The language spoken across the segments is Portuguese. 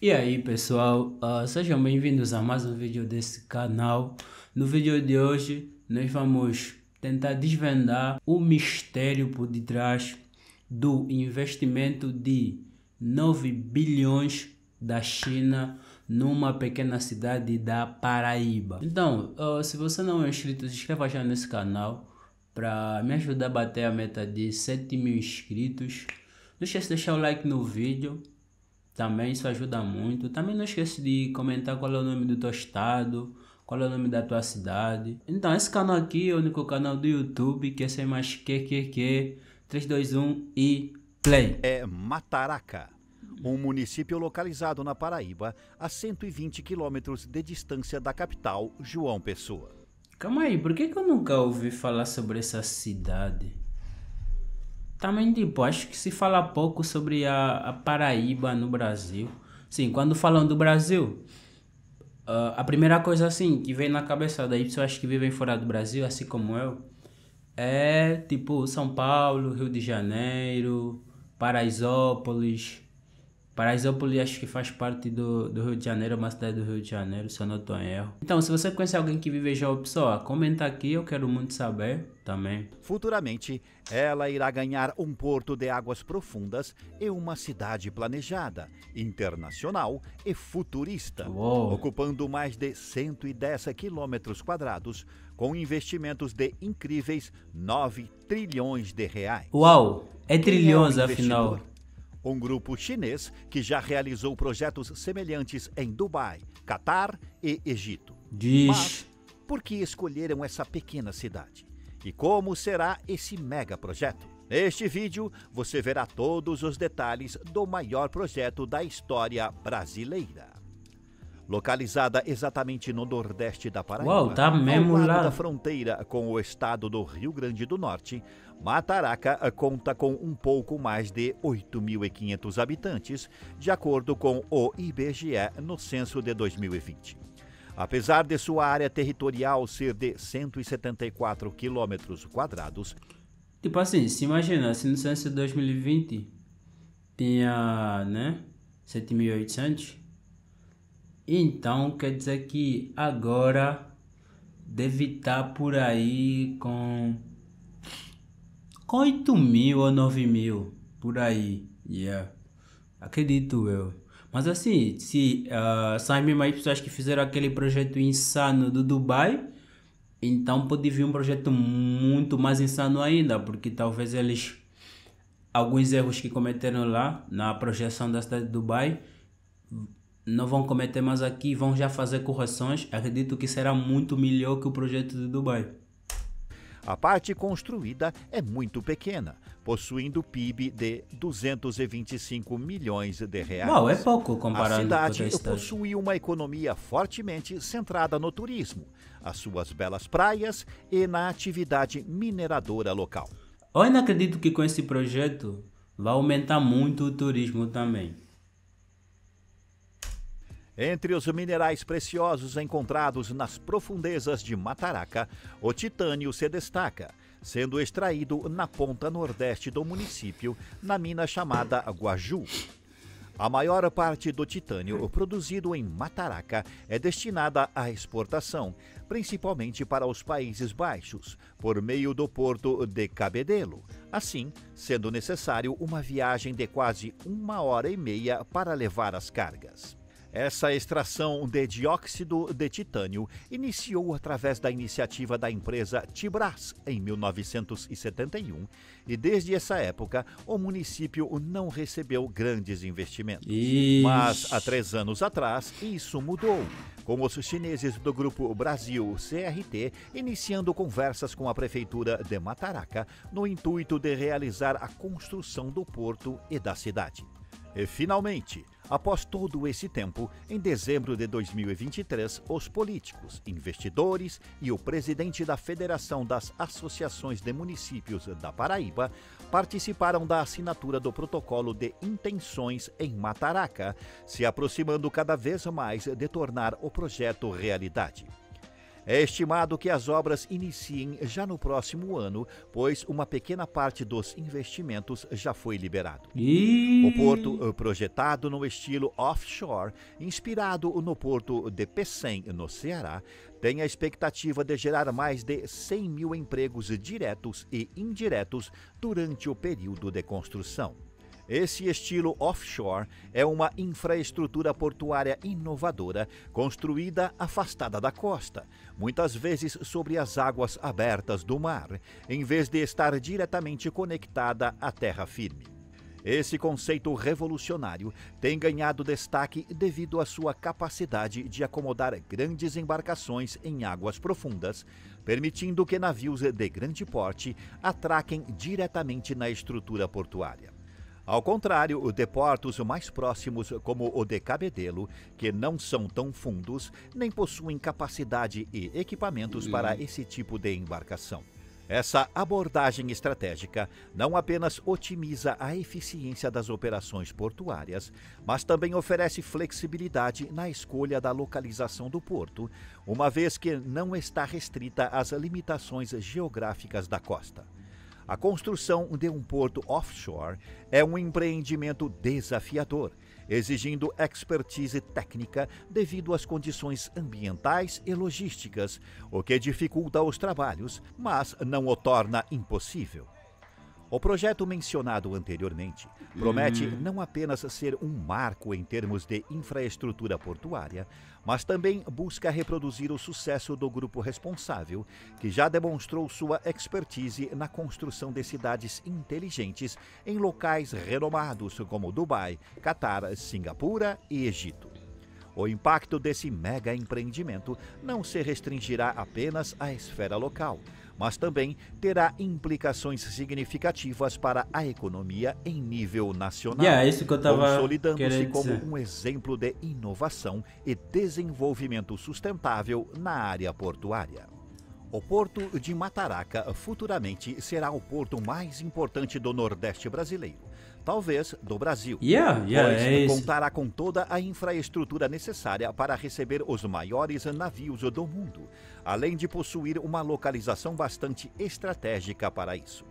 E aí pessoal, uh, sejam bem-vindos a mais um vídeo desse canal. No vídeo de hoje nós vamos tentar desvendar o mistério por detrás do investimento de 9 bilhões da China numa pequena cidade da Paraíba. Então, uh, se você não é inscrito, se inscreva já nesse canal para me ajudar a bater a meta de 7 mil inscritos. Não esqueça de deixar o like no vídeo também isso ajuda muito. Também não esquece de comentar qual é o nome do teu estado, qual é o nome da tua cidade. Então, esse canal aqui é o único canal do YouTube que é sem mais QQQ 321 e play. É Mataraca, um município localizado na Paraíba, a 120 quilômetros de distância da capital, João Pessoa. Calma aí, por que, que eu nunca ouvi falar sobre essa cidade? também tipo, acho que se fala pouco sobre a, a Paraíba no Brasil. Sim, quando falam do Brasil, uh, a primeira coisa assim que vem na cabeça eu acho que vivem fora do Brasil, assim como eu, é tipo São Paulo, Rio de Janeiro, Paraisópolis, Paraisópolis acho que faz parte do, do Rio de Janeiro, é uma cidade do Rio de Janeiro, se eu não estou em erro. Então, se você conhece alguém que vive em João comenta aqui, eu quero muito saber também. Futuramente, ela irá ganhar um porto de águas profundas e uma cidade planejada, internacional e futurista, Uou. ocupando mais de 110 quilômetros quadrados, com investimentos de incríveis 9 trilhões de reais. Uau! É, é trilhões, é um afinal um grupo chinês que já realizou projetos semelhantes em Dubai, Catar e Egito. Diz. Mas por que escolheram essa pequena cidade? E como será esse mega projeto? Neste vídeo você verá todos os detalhes do maior projeto da história brasileira localizada exatamente no nordeste da Paraíba, Uou, tá mesmo ao lado lá. da fronteira com o estado do Rio Grande do Norte, Mataraca eh, conta com um pouco mais de 8.500 habitantes, de acordo com o IBGE no censo de 2020. Apesar de sua área territorial ser de 174 quilômetros quadrados, tipo assim, se imagina, se no censo de 2020 tinha, né, 7.800 então quer dizer que agora deve estar tá por aí com, com 8 mil ou 9 mil por aí. Yeah. Acredito eu. Mas assim, se uh, ah, são as mesmas pessoas que fizeram aquele projeto insano do Dubai, então pode vir um projeto muito mais insano ainda, porque talvez eles. Alguns erros que cometeram lá na projeção da cidade de Dubai não vão cometer mais aqui, vão já fazer correções. Acredito que será muito melhor que o projeto de Dubai. A parte construída é muito pequena, possuindo PIB de 225 milhões de reais. Uau, é pouco comparado a cidade com possui uma economia fortemente centrada no turismo, as suas belas praias e na atividade mineradora local. Eu ainda acredito que com esse projeto vai aumentar muito o turismo também. Entre os minerais preciosos encontrados nas profundezas de Mataraca, o titânio se destaca, sendo extraído na ponta nordeste do município, na mina chamada Guaju. A maior parte do titânio produzido em Mataraca é destinada à exportação, principalmente para os Países Baixos, por meio do porto de Cabedelo, assim sendo necessário uma viagem de quase uma hora e meia para levar as cargas. Essa extração de dióxido de titânio iniciou através da iniciativa da empresa Tibras em 1971 e desde essa época o município não recebeu grandes investimentos. Ixi. Mas há três anos atrás isso mudou com os chineses do Grupo Brasil CRT iniciando conversas com a Prefeitura de Mataraca no intuito de realizar a construção do porto e da cidade. E finalmente, após todo esse tempo, em dezembro de 2023, os políticos, investidores e o presidente da Federação das Associações de Municípios da Paraíba participaram da assinatura do protocolo de intenções em Mataraca, se aproximando cada vez mais de tornar o projeto realidade. É estimado que as obras iniciem já no próximo ano, pois uma pequena parte dos investimentos já foi liberado. E... O porto eh, projetado no estilo offshore, inspirado no porto de Pecém, no Ceará, tem a expectativa de gerar mais de 100 mil empregos diretos e indiretos durante o período de construção. Esse estilo offshore é uma infraestrutura portuária inovadora, construída afastada da costa, muitas vezes sobre as águas abertas do mar, em vez de estar diretamente conectada à terra firme. Esse conceito revolucionário tem ganhado destaque devido à sua capacidade de acomodar grandes embarcações em águas profundas, permitindo que navios de grande porte atraquem diretamente na estrutura portuária. Ao contrário, os deportos mais próximos, como o de Cabedelo, que não são tão fundos, nem possuem capacidade e equipamentos hum. para esse tipo de embarcação. Essa abordagem estratégica não apenas otimiza a eficiência das operações portuárias, mas também oferece flexibilidade na escolha da localização do porto, uma vez que não está restrita às limitações geográficas da costa. A construção de um porto offshore é um empreendimento desafiador, exigindo expertise técnica devido às condições ambientais e logísticas, o que dificulta os trabalhos, mas não o torna impossível. O projeto mencionado anteriormente promete hum. não apenas ser um marco em termos de infraestrutura portuária, mas também busca reproduzir o sucesso do grupo responsável, que já demonstrou sua expertise na construção de cidades inteligentes em locais renomados como Dubai, Catar, Singapura e Egito. O impacto desse mega empreendimento não se restringirá apenas à esfera local mas também terá implicações significativas para a economia em nível nacional, yeah, é isso que eu tava consolidando-se como dizer. um exemplo de inovação e desenvolvimento sustentável na área portuária. O porto de Mataraca futuramente será o porto mais importante do Nordeste brasileiro talvez do Brasil. Yeah, yeah, pois é contará com toda a infraestrutura necessária para receber os maiores navios do mundo, além de possuir uma localização bastante estratégica para isso.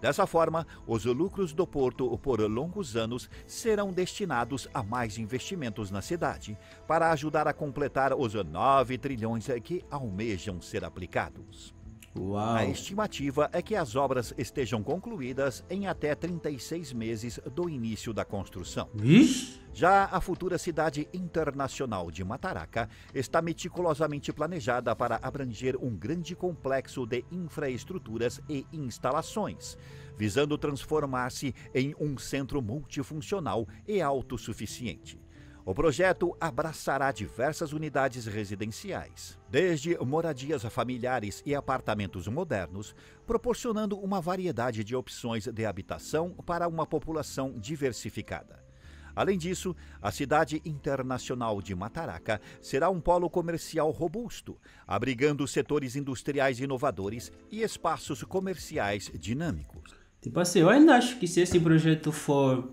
Dessa forma, os lucros do porto por longos anos serão destinados a mais investimentos na cidade, para ajudar a completar os 9 trilhões que almejam ser aplicados. Uau. A estimativa é que as obras estejam concluídas em até 36 meses do início da construção. Ixi. Já a futura cidade internacional de Mataraca está meticulosamente planejada para abranger um grande complexo de infraestruturas e instalações, visando transformar-se em um centro multifuncional e autossuficiente. O projeto abraçará diversas unidades residenciais, desde moradias familiares e apartamentos modernos, proporcionando uma variedade de opções de habitação para uma população diversificada. Além disso, a cidade internacional de Mataraca será um polo comercial robusto, abrigando setores industriais inovadores e espaços comerciais dinâmicos. Tipo assim, eu ainda acho que se esse projeto for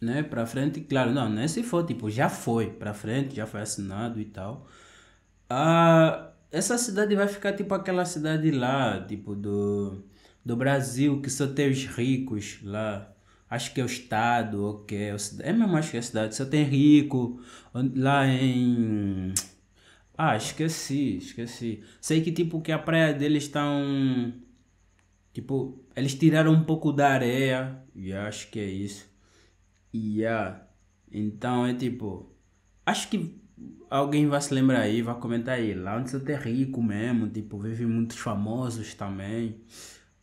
né, para frente, claro, não, não é se for, tipo, já foi para frente, já foi assinado e tal. Ah, essa cidade vai ficar tipo aquela cidade lá, tipo do, do Brasil, que só tem os ricos lá. Acho que é o estado, ou que é, é mesmo, acho que é a cidade, só tem rico lá em Ah, esqueci, esqueci. Sei que tipo que a praia deles está um tipo, eles tiraram um pouco da areia e acho que é isso. Yeah. Então é tipo. Acho que alguém vai se lembrar aí, vai comentar aí. Lá onde você é rico mesmo, tipo, vive muitos famosos também.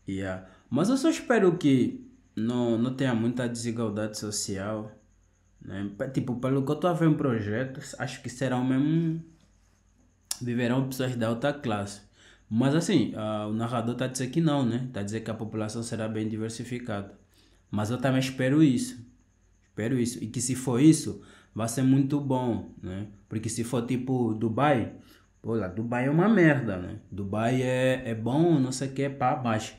Yeah. Mas eu só espero que não, não tenha muita desigualdade social. Né? Tipo, pelo que eu estou a ver em projetos, acho que serão mesmo. viverão pessoas da alta classe. Mas assim, uh, o narrador está a dizer que não, né? Está a dizer que a população será bem diversificada. Mas eu também espero isso. Espero isso. E que se for isso, vai ser muito bom, né? Porque se for tipo Dubai, lá Dubai é uma merda, né? Dubai é, é bom, não sei o que, pá, mas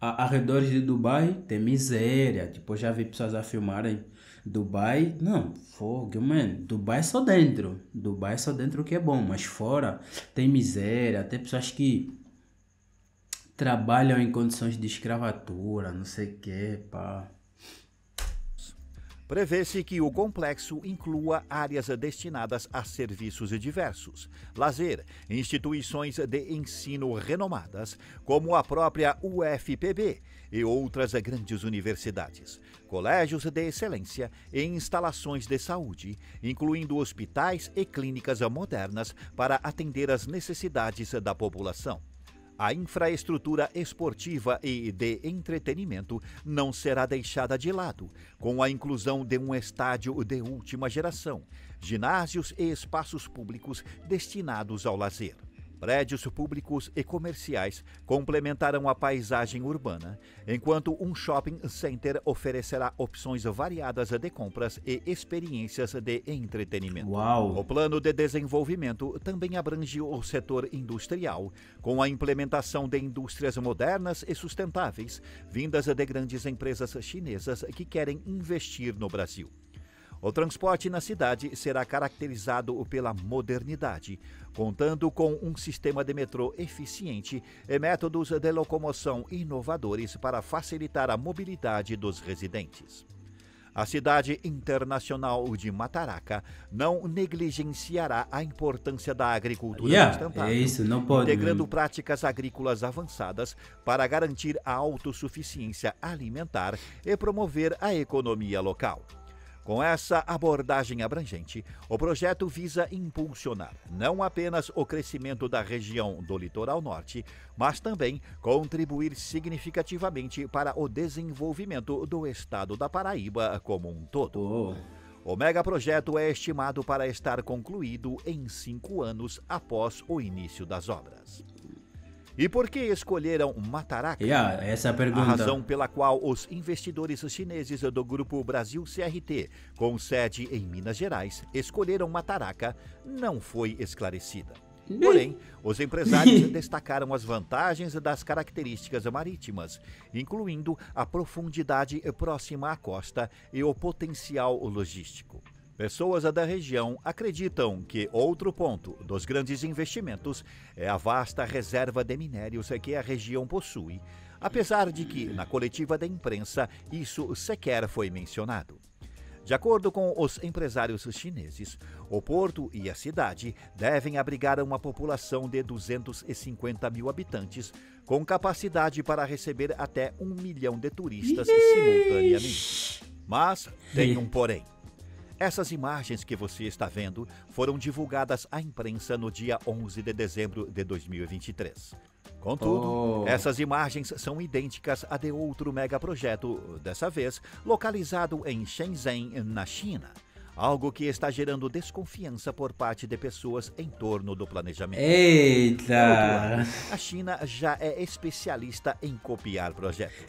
arredores de Dubai tem miséria. Tipo, eu já vi pessoas a filmarem Dubai, não, fogo, mano. Dubai é só dentro. Dubai é só dentro que é bom, mas fora tem miséria, tem pessoas que trabalham em condições de escravatura, não sei o que, pá. Prevê-se que o complexo inclua áreas destinadas a serviços diversos, lazer, instituições de ensino renomadas, como a própria UFPB e outras grandes universidades, colégios de excelência e instalações de saúde, incluindo hospitais e clínicas modernas para atender às necessidades da população. A infraestrutura esportiva e de entretenimento não será deixada de lado, com a inclusão de um estádio de última geração, ginásios e espaços públicos destinados ao lazer. Prédios públicos e comerciais complementaram a paisagem urbana, enquanto um shopping center oferecerá opções variadas de compras e experiências de entretenimento. Uau. O plano de desenvolvimento também abrange o setor industrial, com a implementação de indústrias modernas e sustentáveis, vindas de grandes empresas chinesas que querem investir no Brasil. O transporte na cidade será caracterizado pela modernidade, contando com um sistema de metrô eficiente e métodos de locomoção inovadores para facilitar a mobilidade dos residentes. A cidade internacional de Mataraca não negligenciará a importância da agricultura yeah, sustentável, é isso, integrando mesmo. práticas agrícolas avançadas para garantir a autossuficiência alimentar e promover a economia local. Com essa abordagem abrangente, o projeto visa impulsionar não apenas o crescimento da região do litoral norte, mas também contribuir significativamente para o desenvolvimento do estado da Paraíba como um todo. Oh. O megaprojeto é estimado para estar concluído em cinco anos após o início das obras. E por que escolheram Mataraca? Yeah, essa é a pergunta. A razão pela qual os investidores chineses do grupo Brasil CRT, com sede em Minas Gerais, escolheram Mataraca não foi esclarecida. Porém, os empresários destacaram as vantagens das características marítimas, incluindo a profundidade próxima à costa e o potencial logístico. Pessoas da região acreditam que outro ponto dos grandes investimentos é a vasta reserva de minérios que a região possui, apesar de que, na coletiva da imprensa, isso sequer foi mencionado. De acordo com os empresários chineses, o porto e a cidade devem abrigar uma população de 250 mil habitantes, com capacidade para receber até um milhão de turistas simultaneamente. Mas tem um porém. Essas imagens que você está vendo foram divulgadas à imprensa no dia 11 de dezembro de 2023. Contudo, oh. essas imagens são idênticas a de outro megaprojeto, dessa vez localizado em Shenzhen, na China. Algo que está gerando desconfiança por parte de pessoas em torno do planejamento. Eita! a China já é especialista em copiar projetos,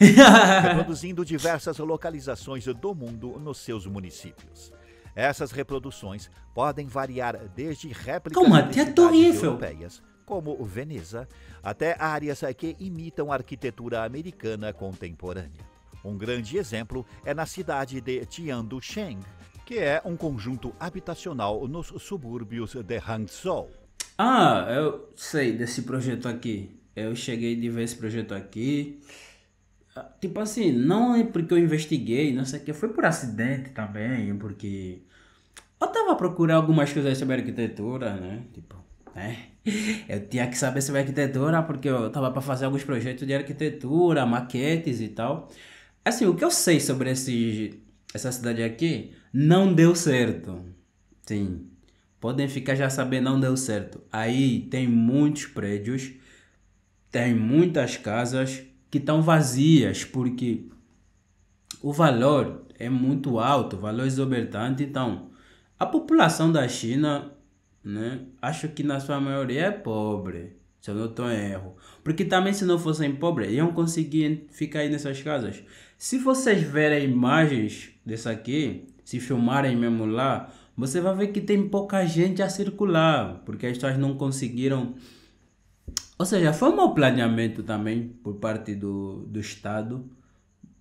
reproduzindo diversas localizações do mundo nos seus municípios. Essas reproduções podem variar desde réplicas como até a Torre Eiffel. europeias, como Veneza, até áreas que imitam a arquitetura americana contemporânea. Um grande exemplo é na cidade de Tiandusheng, que é um conjunto habitacional nos subúrbios de Hangzhou. Ah, eu sei desse projeto aqui. Eu cheguei de ver esse projeto aqui. Ah, tipo assim, não é porque eu investiguei, não sei o que, foi por acidente também, porque procurar algumas coisas sobre arquitetura, né? Tipo, né? Eu tinha que saber sobre arquitetura porque eu tava para fazer alguns projetos de arquitetura, maquetes e tal. Assim, o que eu sei sobre esse, essa cidade aqui não deu certo. Sim. Podem ficar já sabendo, não deu certo. Aí tem muitos prédios, tem muitas casas que estão vazias porque o valor é muito alto, valor exorbitante, então a população da China, né, acho que na sua maioria é pobre, se eu não estou em erro. Porque também se não fossem pobres, iam conseguir ficar aí nessas casas. Se vocês verem imagens dessa aqui, se filmarem mesmo lá, você vai ver que tem pouca gente a circular, porque as pessoas não conseguiram. Ou seja, foi um mau planeamento também por parte do, do Estado,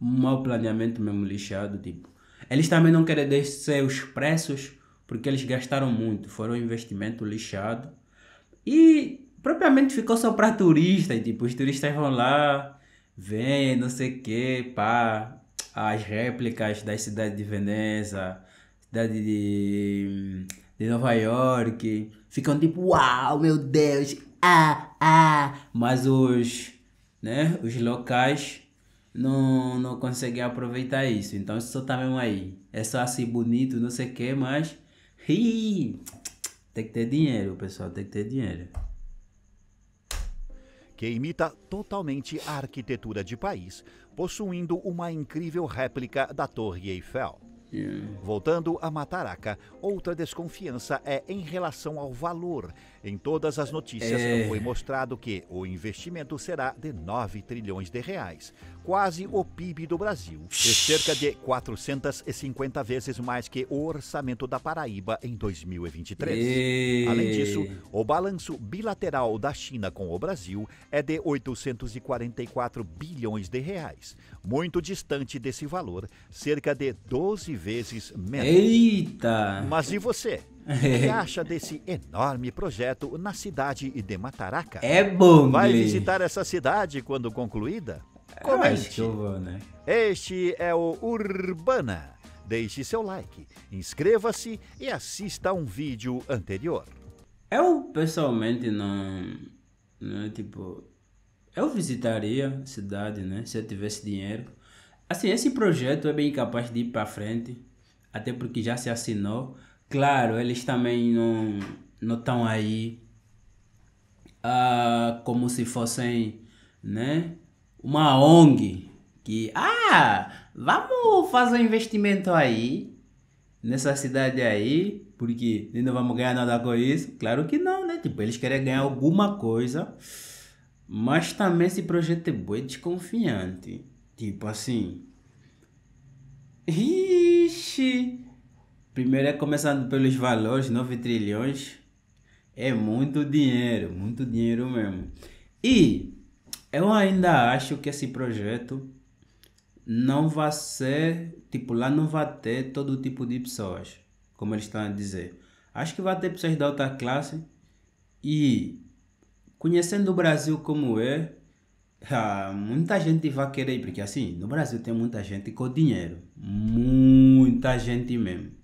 um mau planeamento mesmo lixado, tipo. Eles também não querem descer os preços porque eles gastaram muito, foram um investimento lixado. E propriamente ficou só para turistas, tipo, os turistas vão lá, vêm, não sei o quê, pá, as réplicas da cidade de Veneza, cidade de, de Nova York, ficam tipo, uau, meu Deus, ah, ah, mas os, né, os locais não, não conseguem aproveitar isso, então isso só tá mesmo aí, é só assim bonito, não sei o que, mas Ih, tem que ter dinheiro, pessoal, tem que ter dinheiro. Que imita totalmente a arquitetura de país, possuindo uma incrível réplica da Torre Eiffel. É. Voltando a Mataraca, outra desconfiança é em relação ao valor em todas as notícias é... foi mostrado que o investimento será de 9 trilhões de reais, quase o PIB do Brasil, e é cerca de 450 vezes mais que o orçamento da Paraíba em 2023. E... Além disso, o balanço bilateral da China com o Brasil é de 844 bilhões de reais, muito distante desse valor, cerca de 12 vezes menos. Eita! Mas e você? O que acha desse enorme projeto na cidade de Mataraca? É bom, Vai visitar essa cidade quando concluída? É, Comente. Eu vou, né? Este é o Urbana. Deixe seu like, inscreva-se e assista um vídeo anterior. Eu pessoalmente não, não é tipo, eu visitaria a cidade, né? Se eu tivesse dinheiro. Assim, esse projeto é bem capaz de ir para frente, até porque já se assinou Claro, eles também não não estão aí ah, como se fossem, né? Uma ONG que ah, vamos fazer um investimento aí nessa cidade aí, porque não vamos ganhar nada com isso. Claro que não, né? Tipo, eles querem ganhar alguma coisa, mas também esse projeto é bem desconfiante. Tipo assim. Ixi, Primeiro é começando pelos valores, 9 trilhões. É muito dinheiro, muito dinheiro mesmo. E eu ainda acho que esse projeto não vai ser, tipo, lá não vai ter todo tipo de pessoas, como eles estão a dizer. Acho que vai ter pessoas da outra classe e conhecendo o Brasil como é, ah, muita gente vai querer, porque assim, no Brasil tem muita gente com dinheiro, muita gente mesmo.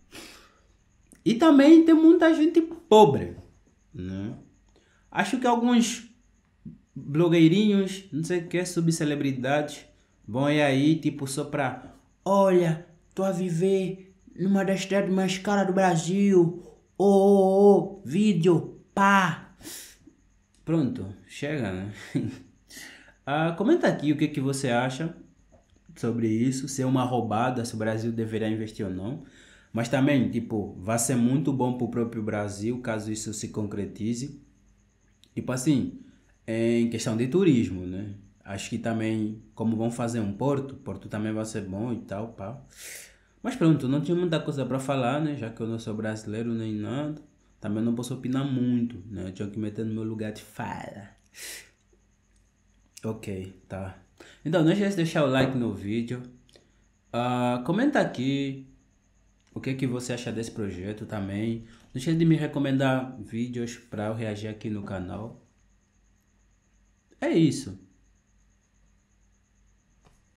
E também tem muita gente pobre, né? Acho que alguns blogueirinhos, não sei o que, subcelebridades, vão aí, tipo, só pra... Olha, tô a viver numa das cidades mais caras do Brasil. Ô, oh, oh, oh, vídeo, pá. Pronto, chega, né? ah, comenta aqui o que, que você acha sobre isso, se é uma roubada, se o Brasil deveria investir ou não. Mas também, tipo, vai ser muito bom para o próprio Brasil caso isso se concretize. Tipo assim, é em questão de turismo, né? Acho que também, como vão fazer um porto, porto também vai ser bom e tal, pá. Mas pronto, não tinha muita coisa para falar, né? Já que eu não sou brasileiro nem nada. Também não posso opinar muito, né? Eu tinha que meter no meu lugar de fala. Ok, tá. Então, não esqueça de deixar o like no vídeo. Uh, comenta aqui o que, é que você acha desse projeto também. Deixa esqueça de me recomendar vídeos para eu reagir aqui no canal. É isso.